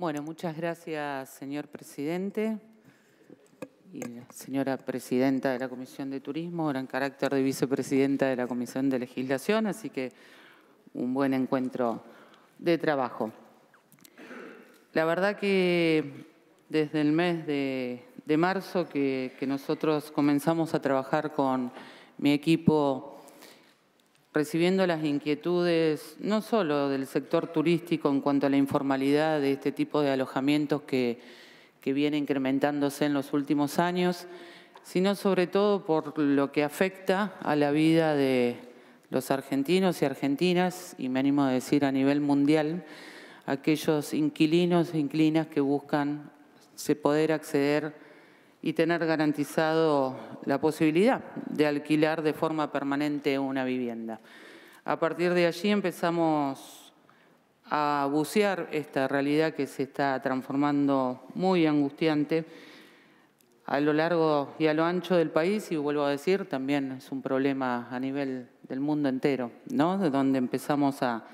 Bueno, muchas gracias, señor presidente y señora presidenta de la Comisión de Turismo, ahora en carácter de vicepresidenta de la Comisión de Legislación, así que un buen encuentro de trabajo. La verdad que desde el mes de, marzo que, nosotros comenzamos a trabajar con mi equipo recibiendo las inquietudes no solo del sector turístico en cuanto a la informalidad de este tipo de alojamientos que, viene incrementándose en los últimos años, sino sobre todo por lo que afecta a la vida de los argentinos y argentinas, y me animo a decir a nivel mundial, aquellos inquilinos e inquilinas que buscan se poder acceder y tener garantizado la posibilidad de alquilar de forma permanente una vivienda. A partir de allí empezamos a bucear esta realidad que se está transformando muy angustiante a lo largo y a lo ancho del país y vuelvo a decir, también es un problema a nivel del mundo entero, ¿no? De donde empezamos a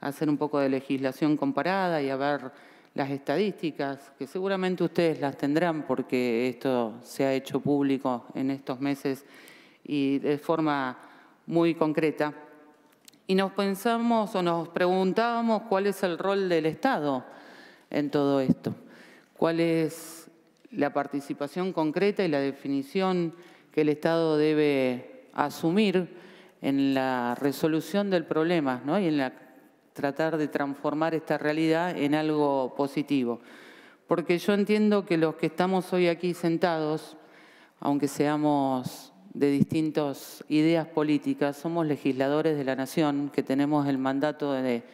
hacer un poco de legislación comparada y a ver las estadísticas, que seguramente ustedes las tendrán porque esto se ha hecho público en estos meses y de forma muy concreta, y nos pensamos o nos preguntábamos cuál es el rol del Estado en todo esto, cuál es la participación concreta y la definición que el Estado debe asumir en la resolución del problema ¿no? y en la tratar de transformar esta realidad en algo positivo. Porque yo entiendo que los que estamos hoy aquí sentados, aunque seamos de distintas ideas políticas, somos legisladores de la nación, que tenemos el mandato de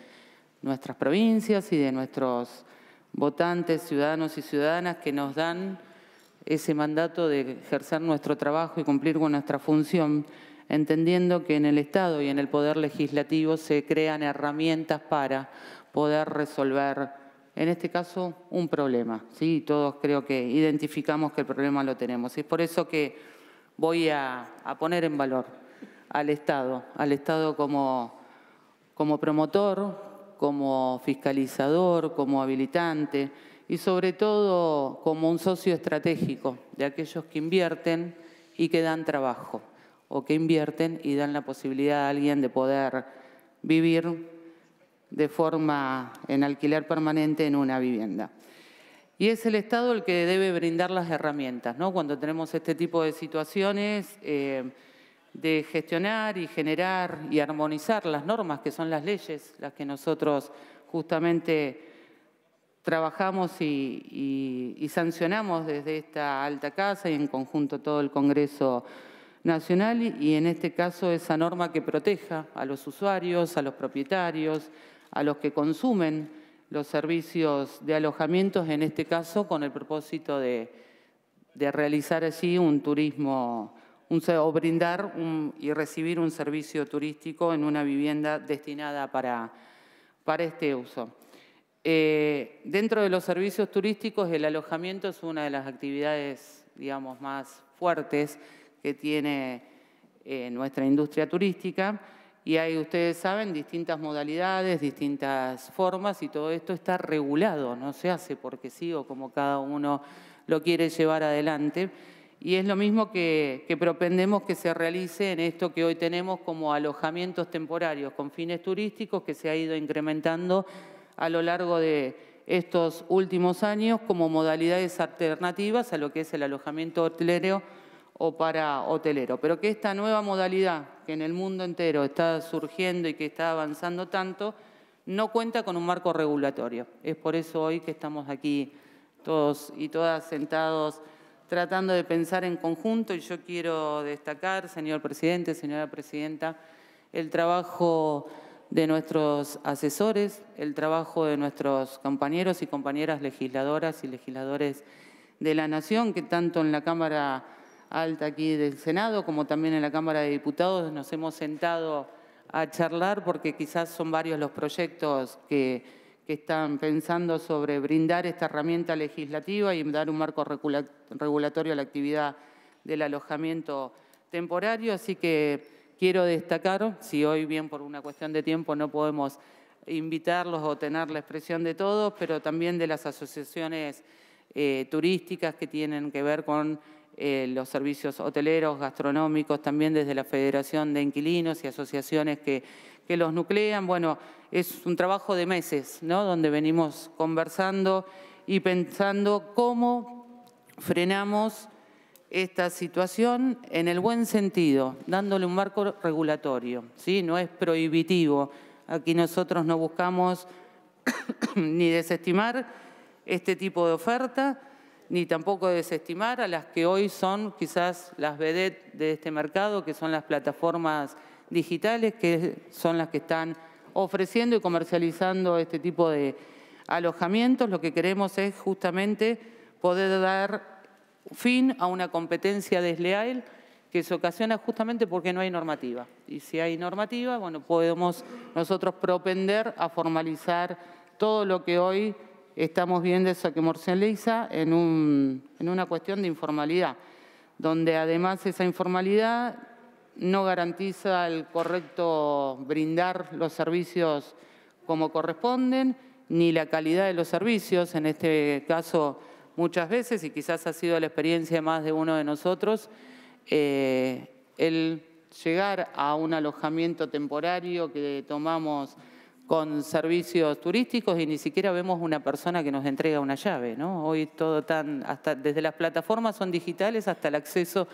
nuestras provincias y de nuestros votantes, ciudadanos y ciudadanas que nos dan ese mandato de ejercer nuestro trabajo y cumplir con nuestra función entendiendo que en el Estado y en el Poder Legislativo se crean herramientas para poder resolver, en este caso, un problema. ¿sí? Todos creo que identificamos que el problema lo tenemos. Y es por eso que voy a, poner en valor al Estado, al Estado como promotor, como fiscalizador, como habilitante y sobre todo como un socio estratégico de aquellos que invierten y que dan trabajo o que invierten y dan la posibilidad a alguien de poder vivir de forma en alquiler permanente en una vivienda. Y es el Estado el que debe brindar las herramientas, Cuando tenemos este tipo de situaciones, eh, de gestionar y generar y armonizar las normas, que son las leyes, las que nosotros justamente trabajamos y sancionamos desde esta alta casa y en conjunto todo el Congreso nacional y en este caso esa norma que proteja a los usuarios, a los propietarios, a los que consumen los servicios de alojamientos, en este caso con el propósito de, realizar allí un turismo o brindar y recibir un servicio turístico en una vivienda destinada para, este uso. Eh, dentro de los servicios turísticos, el alojamiento es una de las actividades, digamos, más fuertes que tiene eh, nuestra industria turística. Y ahí ustedes saben distintas modalidades, distintas formas y todo esto está regulado, no se hace porque sí o como cada uno lo quiere llevar adelante. Y es lo mismo que, que, propendemos que se realice en esto que hoy tenemos como alojamientos temporarios con fines turísticos que se ha ido incrementando a lo largo de estos últimos años como modalidades alternativas a lo que es el alojamiento hotelero o para hotelero. Pero que esta nueva modalidad que en el mundo entero está surgiendo y que está avanzando tanto, no cuenta con un marco regulatorio. Es por eso hoy que estamos aquí todos y todas sentados tratando de pensar en conjunto y yo quiero destacar, señor presidente, señora presidenta, el trabajo de nuestros asesores, el trabajo de nuestros compañeros y compañeras legisladoras y legisladores de la Nación, que tanto en la Cámara alta aquí del Senado, como también en la Cámara de Diputados, nos hemos sentado a charlar porque quizás son varios los proyectos que, están pensando sobre brindar esta herramienta legislativa y dar un marco regulatorio a la actividad del alojamiento temporario. Así que quiero destacar, si hoy bien por una cuestión de tiempo no podemos invitarlos o tener la expresión de todos, pero también de las asociaciones eh, turísticas que tienen que ver con eh, los servicios hoteleros, gastronómicos, también desde la Federación de Inquilinos y asociaciones que, que los nuclean. Bueno, es un trabajo de meses, ¿no? Donde venimos conversando y pensando cómo frenamos esta situación en el buen sentido, dándole un marco regulatorio, ¿sí? No es prohibitivo. Aquí nosotros no buscamos ni desestimar este tipo de oferta, ni tampoco desestimar a las que hoy son quizás las vedettes de este mercado, que son las plataformas digitales, que son las que están ofreciendo y comercializando este tipo de alojamientos. Lo que queremos es justamente poder dar fin a una competencia desleal que se ocasiona justamente porque no hay normativa. Y si hay normativa, bueno, podemos nosotros propender a formalizar todo lo que hoy estamos viendo eso que Morceliza en, en una cuestión de informalidad, donde además esa informalidad no garantiza el correcto brindar los servicios como corresponden, ni la calidad de los servicios, en este caso muchas veces, y quizás ha sido la experiencia más de uno de nosotros, eh, el llegar a un alojamiento temporario que tomamos con servicios turísticos y ni siquiera vemos una persona que nos entrega una llave, ¿no? Hoy todo tan, hasta desde las plataformas son digitales hasta el acceso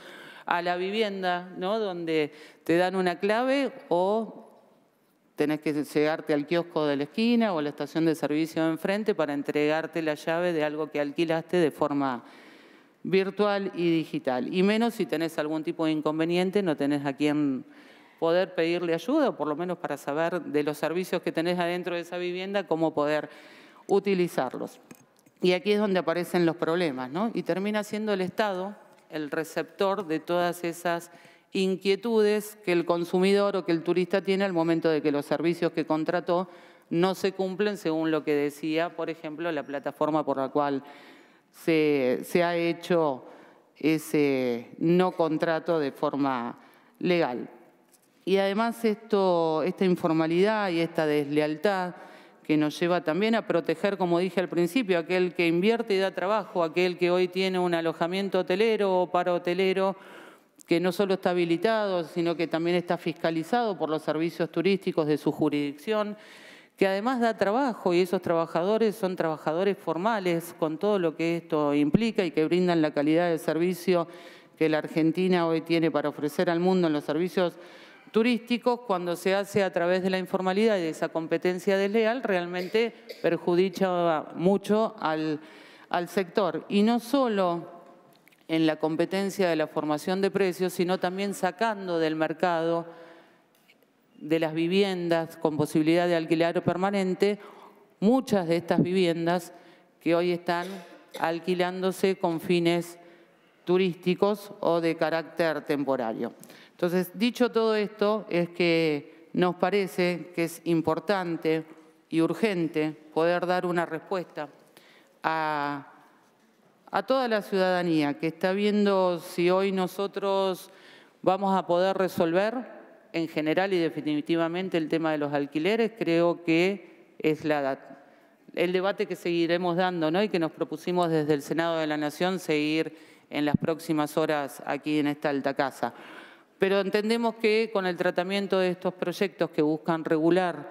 a la vivienda, ¿no? Donde te dan una clave o tenés que llegarte al kiosco de la esquina o a la estación de servicio enfrente para entregarte la llave de algo que alquilaste de forma virtual y digital. Y menos si tenés algún tipo de inconveniente, no tenés a quién poder pedirle ayuda, o por lo menos para saber de los servicios que tenés adentro de esa vivienda, cómo poder utilizarlos. Y aquí es donde aparecen los problemas, ¿no? Y termina siendo el Estado el receptor de todas esas inquietudes que el consumidor o que el turista tiene al momento de que los servicios que contrató no se cumplen según lo que decía, por ejemplo, la plataforma por la cual se, se ha hecho ese no contrato de forma legal. Y además esto, esta informalidad y esta deslealtad que nos lleva también a proteger, como dije al principio, aquel que invierte y da trabajo, aquel que hoy tiene un alojamiento hotelero o para hotelero, que no solo está habilitado, sino que también está fiscalizado por los servicios turísticos de su jurisdicción, que además da trabajo y esos trabajadores son trabajadores formales con todo lo que esto implica y que brindan la calidad de servicio que la Argentina hoy tiene para ofrecer al mundo en los servicios turísticos, cuando se hace a través de la informalidad y de esa competencia desleal, realmente perjudica mucho al, sector. Y no solo en la competencia de la formación de precios, sino también sacando del mercado de las viviendas con posibilidad de alquilar permanente, muchas de estas viviendas que hoy están alquilándose con fines turísticos o de carácter temporario. Entonces, dicho todo esto, es que nos parece que es importante y urgente poder dar una respuesta a, toda la ciudadanía que está viendo si hoy nosotros vamos a poder resolver en general y definitivamente el tema de los alquileres, creo que es la, el debate que seguiremos dando y que nos propusimos desde el Senado de la Nación seguir en las próximas horas aquí en esta alta casa. Pero entendemos que con el tratamiento de estos proyectos que buscan regular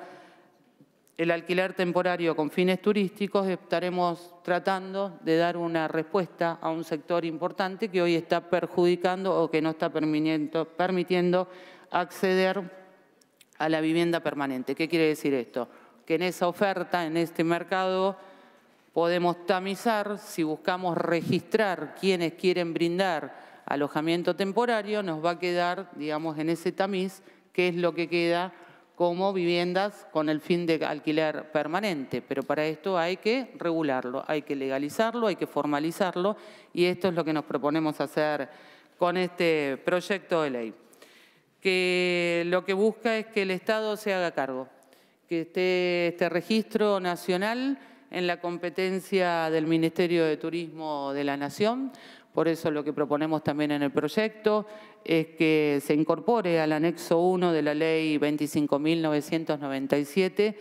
el alquiler temporario con fines turísticos, estaremos tratando de dar una respuesta a un sector importante que hoy está perjudicando o que no está permitiendo, permitiendo acceder a la vivienda permanente. ¿Qué quiere decir esto? Que en esa oferta, en este mercado, podemos tamizar si buscamos registrar quienes quieren brindar alojamiento temporario, nos va a quedar, digamos, en ese tamiz, que es lo que queda como viviendas con el fin de alquiler permanente, pero para esto hay que regularlo, hay que legalizarlo, hay que formalizarlo y esto es lo que nos proponemos hacer con este proyecto de ley, que lo que busca es que el Estado se haga cargo, que esté este registro nacional en la competencia del Ministerio de Turismo de la Nación, por eso lo que proponemos también en el proyecto es que se incorpore al anexo 1 de la ley 25.997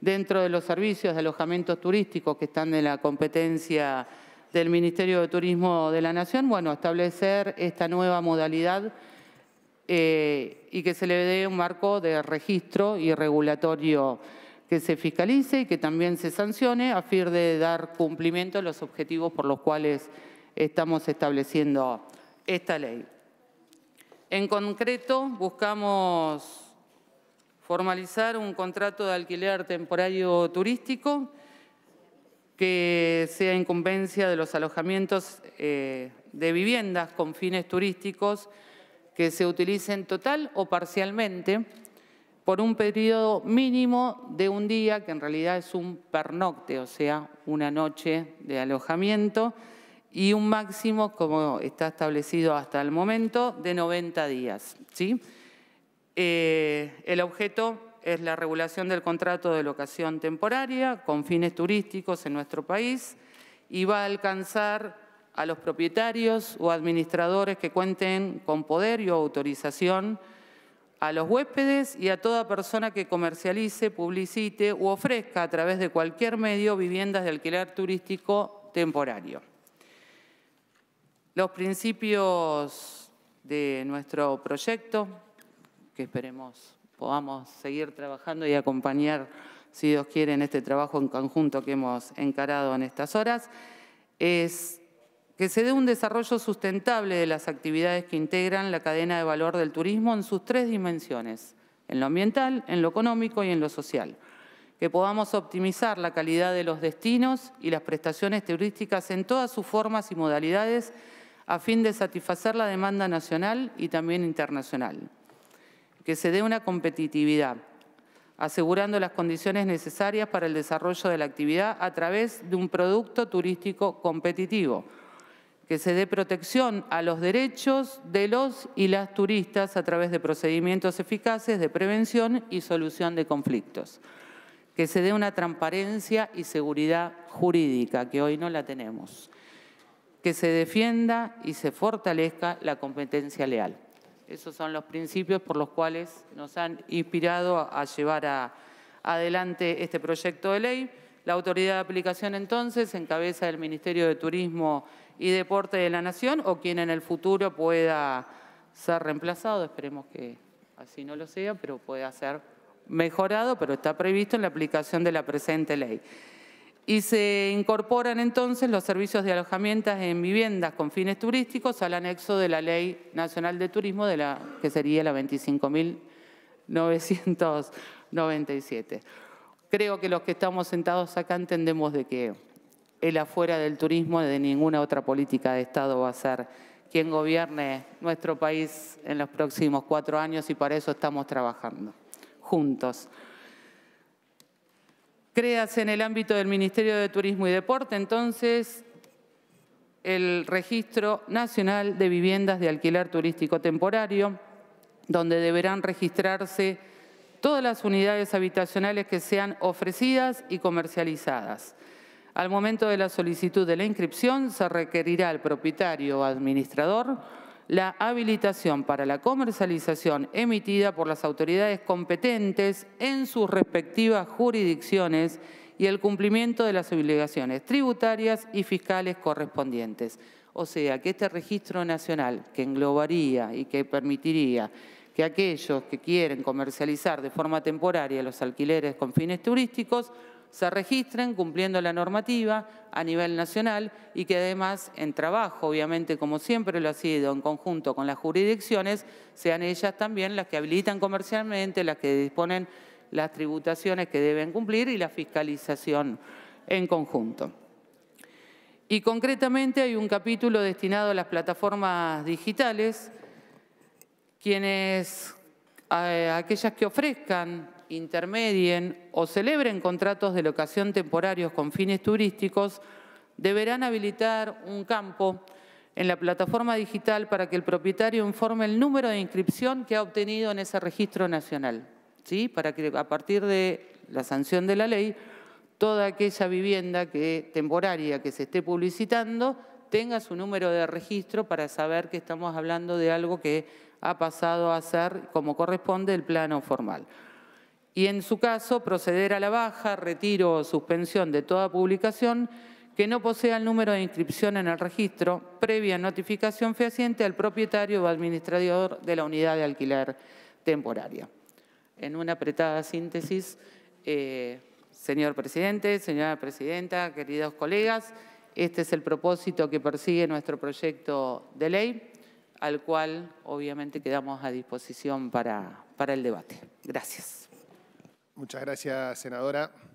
dentro de los servicios de alojamientos turísticos que están en la competencia del Ministerio de Turismo de la Nación, bueno, establecer esta nueva modalidad eh, y que se le dé un marco de registro y regulatorio que se fiscalice y que también se sancione a fin de dar cumplimiento a los objetivos por los cuales estamos estableciendo esta ley. En concreto, buscamos formalizar un contrato de alquiler temporario turístico que sea incumbencia de los alojamientos eh, de viviendas con fines turísticos que se utilicen total o parcialmente por un periodo mínimo de un día, que en realidad es un pernocte, o sea, una noche de alojamiento, y un máximo, como está establecido hasta el momento, de 90 días. ¿sí? Eh, el objeto es la regulación del contrato de locación temporaria con fines turísticos en nuestro país y va a alcanzar a los propietarios o administradores que cuenten con poder y autorización, a los huéspedes y a toda persona que comercialice, publicite u ofrezca a través de cualquier medio viviendas de alquiler turístico temporario. Los principios de nuestro proyecto, que esperemos podamos seguir trabajando y acompañar, si Dios quiere, este trabajo en conjunto que hemos encarado en estas horas, es que se dé un desarrollo sustentable de las actividades que integran la cadena de valor del turismo en sus tres dimensiones, en lo ambiental, en lo económico y en lo social. Que podamos optimizar la calidad de los destinos y las prestaciones turísticas en todas sus formas y modalidades a fin de satisfacer la demanda nacional y también internacional. Que se dé una competitividad, asegurando las condiciones necesarias para el desarrollo de la actividad a través de un producto turístico competitivo. Que se dé protección a los derechos de los y las turistas a través de procedimientos eficaces de prevención y solución de conflictos. Que se dé una transparencia y seguridad jurídica, que hoy no la tenemos que se defienda y se fortalezca la competencia leal. Esos son los principios por los cuales nos han inspirado a llevar adelante este proyecto de ley. La autoridad de aplicación entonces encabeza del Ministerio de Turismo y Deporte de la Nación o quien en el futuro pueda ser reemplazado, esperemos que así no lo sea, pero pueda ser mejorado, pero está previsto en la aplicación de la presente ley y se incorporan entonces los servicios de alojamiento en viviendas con fines turísticos al anexo de la Ley Nacional de Turismo, de la, que sería la 25.997. Creo que los que estamos sentados acá entendemos de que el afuera del turismo de ninguna otra política de Estado va a ser quien gobierne nuestro país en los próximos cuatro años y para eso estamos trabajando juntos. Créase en el ámbito del Ministerio de Turismo y Deporte, entonces, el Registro Nacional de Viviendas de Alquiler Turístico Temporario, donde deberán registrarse todas las unidades habitacionales que sean ofrecidas y comercializadas. Al momento de la solicitud de la inscripción se requerirá al propietario o administrador la habilitación para la comercialización emitida por las autoridades competentes en sus respectivas jurisdicciones y el cumplimiento de las obligaciones tributarias y fiscales correspondientes. O sea, que este registro nacional que englobaría y que permitiría que aquellos que quieren comercializar de forma temporaria los alquileres con fines turísticos se registren cumpliendo la normativa a nivel nacional y que además en trabajo, obviamente como siempre lo ha sido, en conjunto con las jurisdicciones, sean ellas también las que habilitan comercialmente, las que disponen las tributaciones que deben cumplir y la fiscalización en conjunto. Y concretamente hay un capítulo destinado a las plataformas digitales, quienes, eh, aquellas que ofrezcan intermedien o celebren contratos de locación temporarios con fines turísticos deberán habilitar un campo en la plataforma digital para que el propietario informe el número de inscripción que ha obtenido en ese registro nacional, ¿sí? para que a partir de la sanción de la ley, toda aquella vivienda que, temporaria que se esté publicitando tenga su número de registro para saber que estamos hablando de algo que ha pasado a ser, como corresponde, el plano formal y en su caso proceder a la baja, retiro o suspensión de toda publicación que no posea el número de inscripción en el registro previa notificación fehaciente al propietario o administrador de la unidad de alquiler temporaria. En una apretada síntesis, eh, señor presidente, señora presidenta, queridos colegas, este es el propósito que persigue nuestro proyecto de ley, al cual obviamente quedamos a disposición para el debate. Gracias. Muchas gracias, senadora.